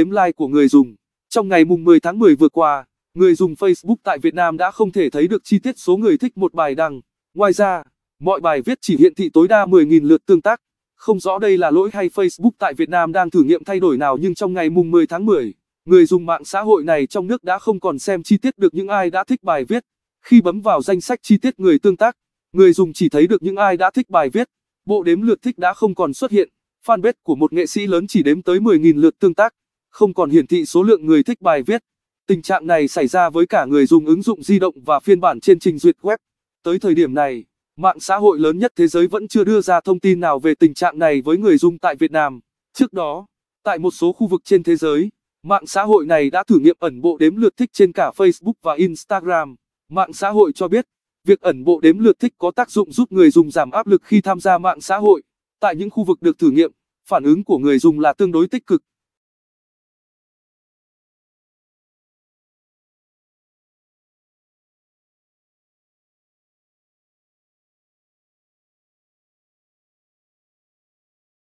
đếm like của người dùng. Trong ngày mùng 10 tháng 10 vừa qua, người dùng Facebook tại Việt Nam đã không thể thấy được chi tiết số người thích một bài đăng. Ngoài ra, mọi bài viết chỉ hiển thị tối đa 10.000 lượt tương tác. Không rõ đây là lỗi hay Facebook tại Việt Nam đang thử nghiệm thay đổi nào nhưng trong ngày mùng 10 tháng 10, người dùng mạng xã hội này trong nước đã không còn xem chi tiết được những ai đã thích bài viết. Khi bấm vào danh sách chi tiết người tương tác, người dùng chỉ thấy được những ai đã thích bài viết. Bộ đếm lượt thích đã không còn xuất hiện. Fanpage của một nghệ sĩ lớn chỉ đếm tới 10.000 lượt tương tác không còn hiển thị số lượng người thích bài viết. Tình trạng này xảy ra với cả người dùng ứng dụng di động và phiên bản trên trình duyệt web. Tới thời điểm này, mạng xã hội lớn nhất thế giới vẫn chưa đưa ra thông tin nào về tình trạng này với người dùng tại Việt Nam. Trước đó, tại một số khu vực trên thế giới, mạng xã hội này đã thử nghiệm ẩn bộ đếm lượt thích trên cả Facebook và Instagram. Mạng xã hội cho biết, việc ẩn bộ đếm lượt thích có tác dụng giúp người dùng giảm áp lực khi tham gia mạng xã hội. Tại những khu vực được thử nghiệm, phản ứng của người dùng là tương đối tích cực.